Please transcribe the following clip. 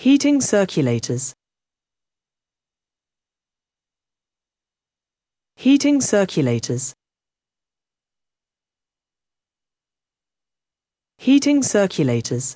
Heating circulators. Heating circulators. Heating circulators.